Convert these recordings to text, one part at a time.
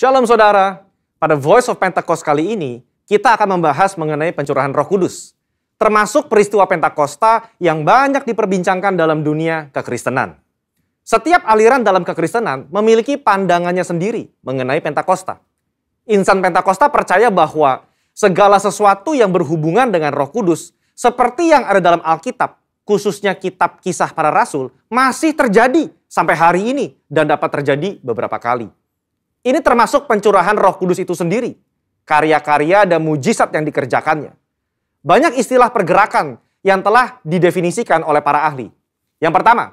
Shalom saudara, pada Voice of Pentecost kali ini kita akan membahas mengenai pencurahan roh kudus. Termasuk peristiwa Pentakosta yang banyak diperbincangkan dalam dunia kekristenan. Setiap aliran dalam kekristenan memiliki pandangannya sendiri mengenai Pentakosta. Insan Pentakosta percaya bahwa segala sesuatu yang berhubungan dengan roh kudus seperti yang ada dalam Alkitab, khususnya kitab kisah para rasul, masih terjadi sampai hari ini dan dapat terjadi beberapa kali. Ini termasuk pencurahan roh kudus itu sendiri. Karya-karya dan mujizat yang dikerjakannya. Banyak istilah pergerakan yang telah didefinisikan oleh para ahli. Yang pertama,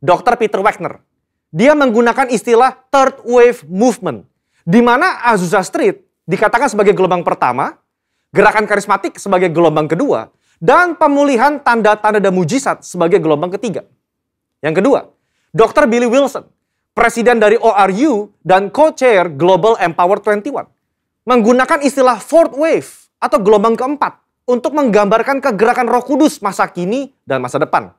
Dr. Peter Wagner. Dia menggunakan istilah third wave movement. Di mana Azusa Street dikatakan sebagai gelombang pertama, gerakan karismatik sebagai gelombang kedua, dan pemulihan tanda-tanda dan mujizat sebagai gelombang ketiga. Yang kedua, Dr. Billy Wilson presiden dari ORU dan co-chair Global Empower 21, menggunakan istilah fourth wave atau gelombang keempat untuk menggambarkan kegerakan roh kudus masa kini dan masa depan.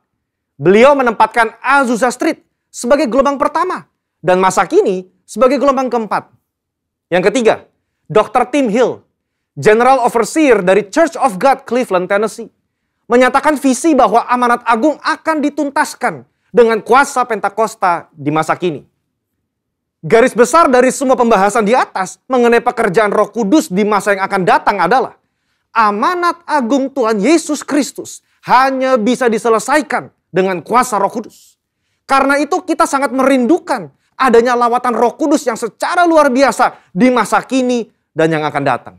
Beliau menempatkan Azusa Street sebagai gelombang pertama dan masa kini sebagai gelombang keempat. Yang ketiga, Dr. Tim Hill, General Overseer dari Church of God Cleveland, Tennessee, menyatakan visi bahwa amanat agung akan dituntaskan dengan kuasa Pentakosta di masa kini. Garis besar dari semua pembahasan di atas mengenai pekerjaan Roh Kudus di masa yang akan datang adalah amanat agung Tuhan Yesus Kristus hanya bisa diselesaikan dengan kuasa Roh Kudus. Karena itu kita sangat merindukan adanya lawatan Roh Kudus yang secara luar biasa di masa kini dan yang akan datang.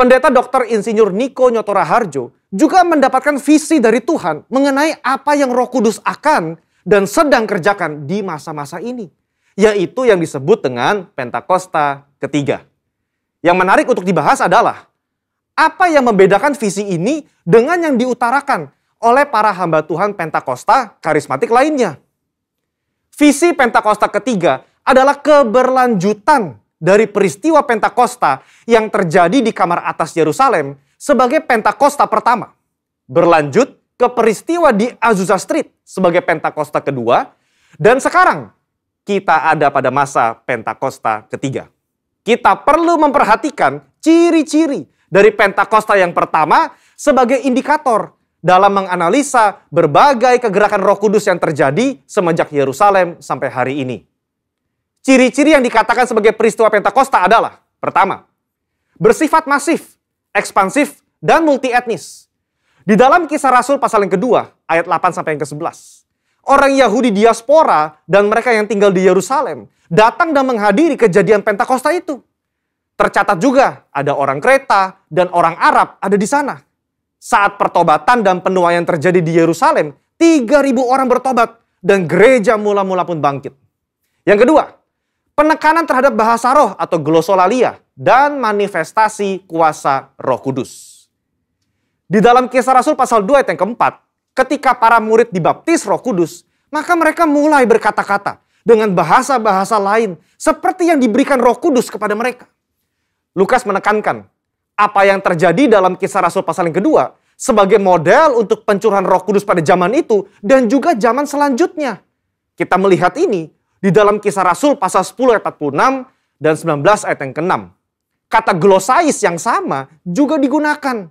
Pendeta Dr. Insinyur Niko Nyotora Harjo juga mendapatkan visi dari Tuhan mengenai apa yang Roh Kudus akan dan sedang kerjakan di masa-masa ini, yaitu yang disebut dengan Pentakosta ketiga. Yang menarik untuk dibahas adalah apa yang membedakan visi ini dengan yang diutarakan oleh para hamba Tuhan Pentakosta karismatik lainnya. Visi Pentakosta ketiga adalah keberlanjutan dari peristiwa Pentakosta yang terjadi di kamar atas Yerusalem sebagai Pentakosta pertama. Berlanjut ke peristiwa di Azusa Street sebagai Pentakosta kedua. Dan sekarang kita ada pada masa Pentakosta ketiga. Kita perlu memperhatikan ciri-ciri dari Pentakosta yang pertama sebagai indikator dalam menganalisa berbagai kegerakan Roh Kudus yang terjadi semenjak Yerusalem sampai hari ini. Ciri-ciri yang dikatakan sebagai peristiwa Pentakosta adalah pertama, bersifat masif, ekspansif, dan multi etnis. Di dalam kisah Rasul pasal yang kedua, ayat 8 sampai yang ke-11, orang Yahudi diaspora dan mereka yang tinggal di Yerusalem datang dan menghadiri kejadian Pentakosta itu. Tercatat juga ada orang Kreta dan orang Arab ada di sana. Saat pertobatan dan penuaian terjadi di Yerusalem, 3000 orang bertobat dan gereja mula-mula pun bangkit. Yang kedua, penekanan terhadap bahasa roh atau glosolalia, dan manifestasi kuasa roh kudus. Di dalam kisah Rasul pasal 2 ayat yang keempat, ketika para murid dibaptis roh kudus, maka mereka mulai berkata-kata dengan bahasa-bahasa lain seperti yang diberikan roh kudus kepada mereka. Lukas menekankan apa yang terjadi dalam kisah Rasul pasal yang kedua sebagai model untuk pencurahan roh kudus pada zaman itu dan juga zaman selanjutnya. Kita melihat ini di dalam kisah Rasul pasal 10 ayat 46 dan 19 ayat yang ke-6. Kata glosais yang sama juga digunakan.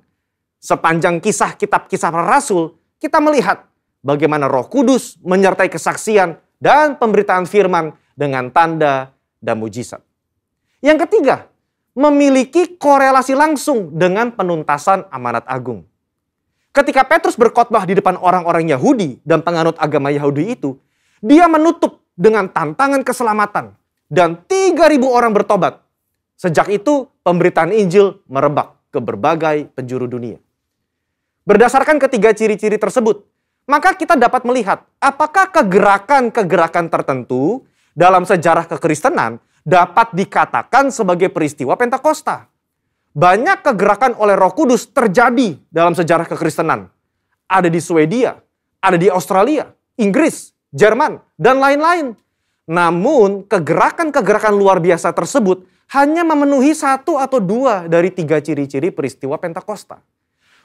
Sepanjang kisah kitab kisah rasul, kita melihat bagaimana roh kudus menyertai kesaksian dan pemberitaan firman dengan tanda dan mujizat. Yang ketiga, memiliki korelasi langsung dengan penuntasan amanat agung. Ketika Petrus berkhotbah di depan orang-orang Yahudi dan penganut agama Yahudi itu, dia menutup dengan tantangan keselamatan dan 3000 orang bertobat. Sejak itu pemberitaan Injil merebak ke berbagai penjuru dunia. Berdasarkan ketiga ciri-ciri tersebut, maka kita dapat melihat apakah kegerakan-kegerakan tertentu dalam sejarah kekristenan dapat dikatakan sebagai peristiwa Pentakosta. Banyak kegerakan oleh Roh Kudus terjadi dalam sejarah kekristenan. Ada di Swedia, ada di Australia, Inggris, Jerman, dan lain-lain. Namun, kegerakan-kegerakan luar biasa tersebut hanya memenuhi satu atau dua dari tiga ciri-ciri peristiwa Pentakosta.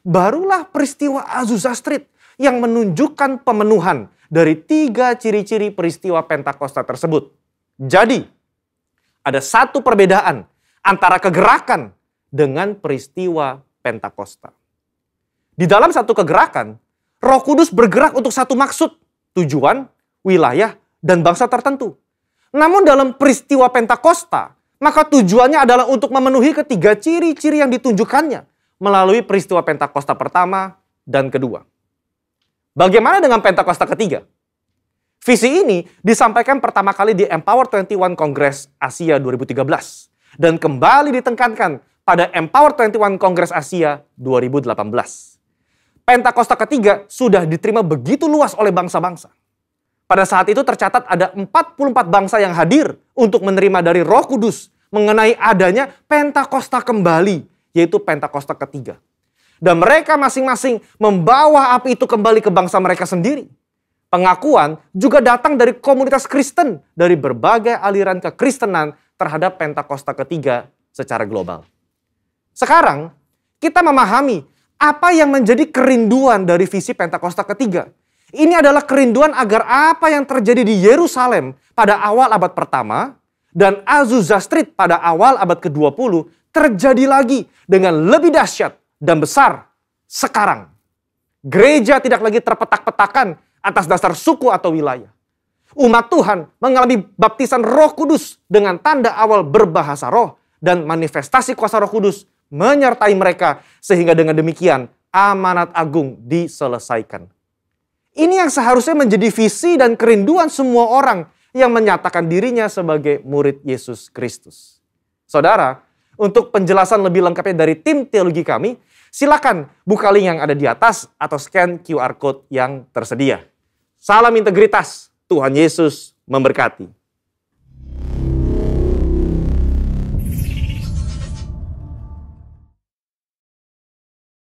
Barulah peristiwa Azusa Street yang menunjukkan pemenuhan dari tiga ciri-ciri peristiwa Pentakosta tersebut. Jadi, ada satu perbedaan antara kegerakan dengan peristiwa Pentakosta. Di dalam satu kegerakan, Roh Kudus bergerak untuk satu maksud, tujuan, wilayah, dan bangsa tertentu. Namun dalam peristiwa Pentakosta, maka tujuannya adalah untuk memenuhi ketiga ciri-ciri yang ditunjukkannya melalui peristiwa Pentakosta pertama dan kedua. Bagaimana dengan Pentakosta ketiga? Visi ini disampaikan pertama kali di Empower 21 Kongres Asia 2013 dan kembali ditekankan pada Empower 21 Kongres Asia 2018. Pentakosta ketiga sudah diterima begitu luas oleh bangsa-bangsa. Pada saat itu tercatat ada 44 bangsa yang hadir untuk menerima dari Roh Kudus mengenai adanya Pentakosta kembali, yaitu Pentakosta ketiga. Dan mereka masing-masing membawa api itu kembali ke bangsa mereka sendiri. Pengakuan juga datang dari komunitas Kristen dari berbagai aliran kekristenan terhadap Pentakosta ketiga secara global. Sekarang kita memahami apa yang menjadi kerinduan dari visi Pentakosta ketiga ini adalah kerinduan agar apa yang terjadi di Yerusalem pada awal abad pertama dan Azusa Street pada awal abad ke-20 terjadi lagi dengan lebih dahsyat dan besar sekarang. Gereja tidak lagi terpetak-petakan atas dasar suku atau wilayah. Umat Tuhan mengalami baptisan roh kudus dengan tanda awal berbahasa roh dan manifestasi kuasa roh kudus menyertai mereka sehingga dengan demikian amanat agung diselesaikan. Ini yang seharusnya menjadi visi dan kerinduan semua orang yang menyatakan dirinya sebagai murid Yesus Kristus. Saudara, untuk penjelasan lebih lengkapnya dari tim teologi kami, silakan buka link yang ada di atas atau scan QR code yang tersedia. Salam integritas, Tuhan Yesus memberkati.